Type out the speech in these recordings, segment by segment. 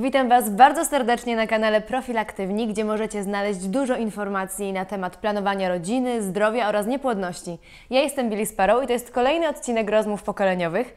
Witam Was bardzo serdecznie na kanale Profilaktywni, gdzie możecie znaleźć dużo informacji na temat planowania rodziny, zdrowia oraz niepłodności. Ja jestem Billy Sparrow i to jest kolejny odcinek rozmów pokoleniowych.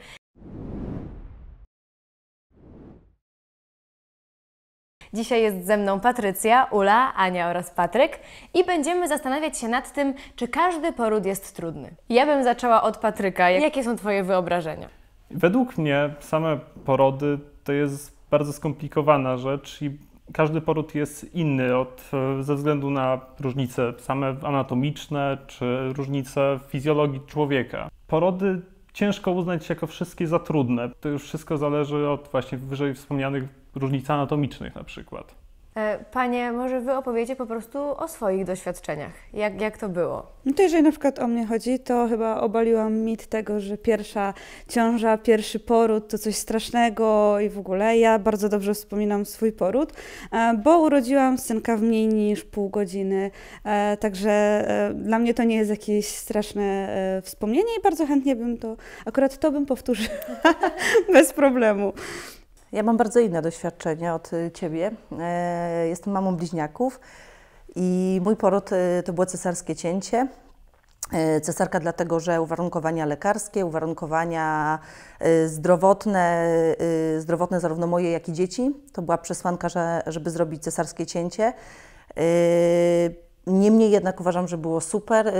Dzisiaj jest ze mną Patrycja, Ula, Ania oraz Patryk i będziemy zastanawiać się nad tym, czy każdy poród jest trudny. Ja bym zaczęła od Patryka. Jakie są Twoje wyobrażenia? Według mnie same porody to jest bardzo skomplikowana rzecz i każdy poród jest inny od, e, ze względu na różnice same anatomiczne czy różnice w fizjologii człowieka. Porody ciężko uznać jako wszystkie za trudne. To już wszystko zależy od właśnie wyżej wspomnianych różnic anatomicznych na przykład. E, panie, może Wy opowiecie po prostu o swoich doświadczeniach. Jak, jak to było? No to jeżeli na przykład o mnie chodzi, to chyba obaliłam mit tego, że pierwsza ciąża, pierwszy poród to coś strasznego i w ogóle. Ja bardzo dobrze wspominam swój poród, e, bo urodziłam synka w mniej niż pół godziny. E, także dla mnie to nie jest jakieś straszne wspomnienie i bardzo chętnie bym to, akurat to bym powtórzyła bez problemu. Ja mam bardzo inne doświadczenie od y, ciebie. E, jestem mamą bliźniaków i mój poród y, to było cesarskie cięcie. E, cesarka dlatego, że uwarunkowania lekarskie, uwarunkowania y, zdrowotne, zdrowotne zarówno moje, jak i dzieci. To była przesłanka, że, żeby zrobić cesarskie cięcie. E, niemniej jednak uważam, że było super.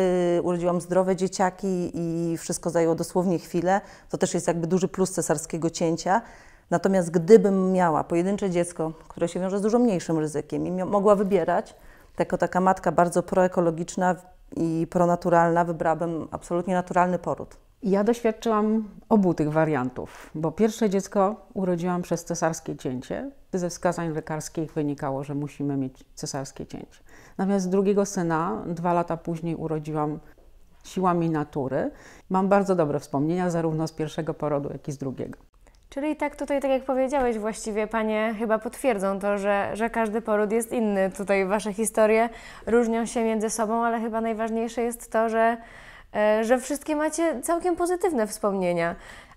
Urodziłam zdrowe dzieciaki i wszystko zajęło dosłownie chwilę. To też jest jakby duży plus cesarskiego cięcia. Natomiast gdybym miała pojedyncze dziecko, które się wiąże z dużo mniejszym ryzykiem i mogła wybierać, jako taka matka bardzo proekologiczna i pronaturalna, wybrałabym absolutnie naturalny poród. Ja doświadczyłam obu tych wariantów, bo pierwsze dziecko urodziłam przez cesarskie cięcie. Ze wskazań lekarskich wynikało, że musimy mieć cesarskie cięcie. Natomiast drugiego syna dwa lata później urodziłam siłami natury. Mam bardzo dobre wspomnienia zarówno z pierwszego porodu, jak i z drugiego. Czyli tak tutaj, tak jak powiedziałeś, właściwie panie chyba potwierdzą to, że, że każdy poród jest inny. Tutaj wasze historie różnią się między sobą, ale chyba najważniejsze jest to, że, e, że wszystkie macie całkiem pozytywne wspomnienia.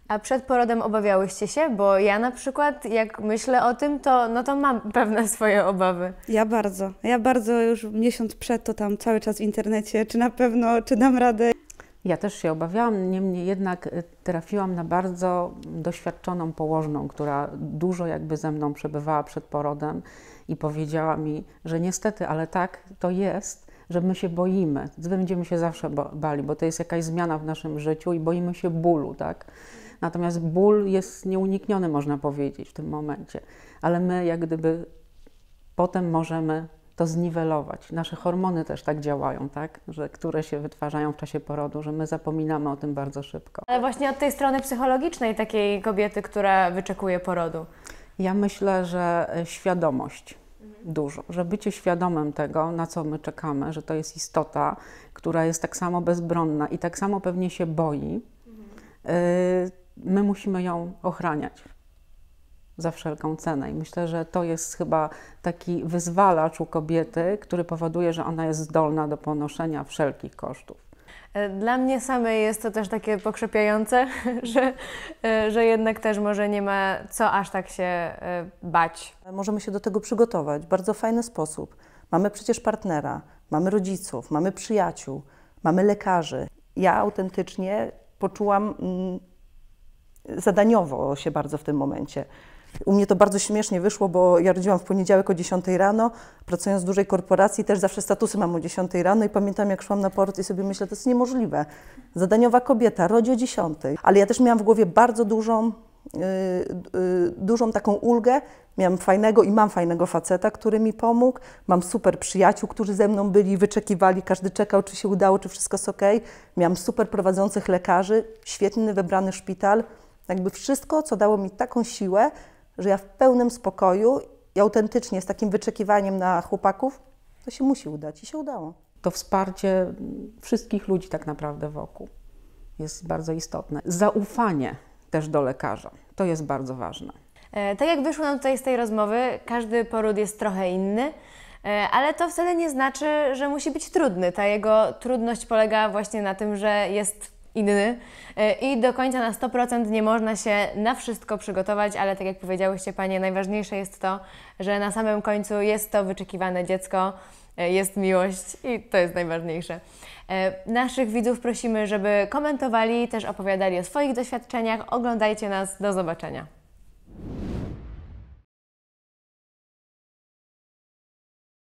A przed porodem obawiałyście się? Bo ja na przykład, jak myślę o tym, to, no to mam pewne swoje obawy. Ja bardzo. Ja bardzo już miesiąc przed to tam cały czas w internecie, czy na pewno, czy dam radę. Ja też się obawiałam, niemniej jednak y, trafiłam na bardzo doświadczoną położną, która dużo jakby ze mną przebywała przed porodem i powiedziała mi, że niestety, ale tak to jest, że my się boimy. Będziemy się zawsze bali, bo to jest jakaś zmiana w naszym życiu i boimy się bólu, tak? Natomiast ból jest nieunikniony, można powiedzieć, w tym momencie, ale my jak gdyby potem możemy to zniwelować. Nasze hormony też tak działają, tak? Że które się wytwarzają w czasie porodu, że my zapominamy o tym bardzo szybko. Ale właśnie od tej strony psychologicznej takiej kobiety, która wyczekuje porodu. Ja myślę, że e, świadomość mhm. dużo, że bycie świadomym tego, na co my czekamy, że to jest istota, która jest tak samo bezbronna i tak samo pewnie się boi, mhm. e, my musimy ją ochraniać za wszelką cenę. I myślę, że to jest chyba taki wyzwalacz u kobiety, który powoduje, że ona jest zdolna do ponoszenia wszelkich kosztów. E, dla mnie samej jest to też takie pokrzepiające, że, e, że jednak też może nie ma co aż tak się e, bać. Możemy się do tego przygotować w bardzo fajny sposób. Mamy przecież partnera, mamy rodziców, mamy przyjaciół, mamy lekarzy. Ja autentycznie poczułam mm, zadaniowo się bardzo w tym momencie. U mnie to bardzo śmiesznie wyszło, bo ja rodziłam w poniedziałek o 10 rano, pracując w dużej korporacji, też zawsze statusy mam o 10 rano i pamiętam jak szłam na port i sobie myślę, to jest niemożliwe. Zadaniowa kobieta, rodzi o 10. Ale ja też miałam w głowie bardzo dużą, yy, yy, dużą taką ulgę. Miałam fajnego i mam fajnego faceta, który mi pomógł. Mam super przyjaciół, którzy ze mną byli, wyczekiwali, każdy czekał, czy się udało, czy wszystko jest ok. Miałam super prowadzących lekarzy, świetny wybrany szpital. Jakby wszystko, co dało mi taką siłę, że ja w pełnym spokoju i autentycznie z takim wyczekiwaniem na chłopaków, to się musi udać i się udało. To wsparcie wszystkich ludzi tak naprawdę wokół jest bardzo istotne. Zaufanie też do lekarza, to jest bardzo ważne. E, tak jak wyszło nam tutaj z tej rozmowy, każdy poród jest trochę inny. E, ale to wcale nie znaczy, że musi być trudny. Ta jego trudność polega właśnie na tym, że jest inny e, i do końca na 100% nie można się na wszystko przygotować, ale tak jak powiedziałyście Panie, najważniejsze jest to, że na samym końcu jest to wyczekiwane dziecko, e, jest miłość i to jest najważniejsze. E, naszych widzów prosimy, żeby komentowali, też opowiadali o swoich doświadczeniach. Oglądajcie nas, do zobaczenia.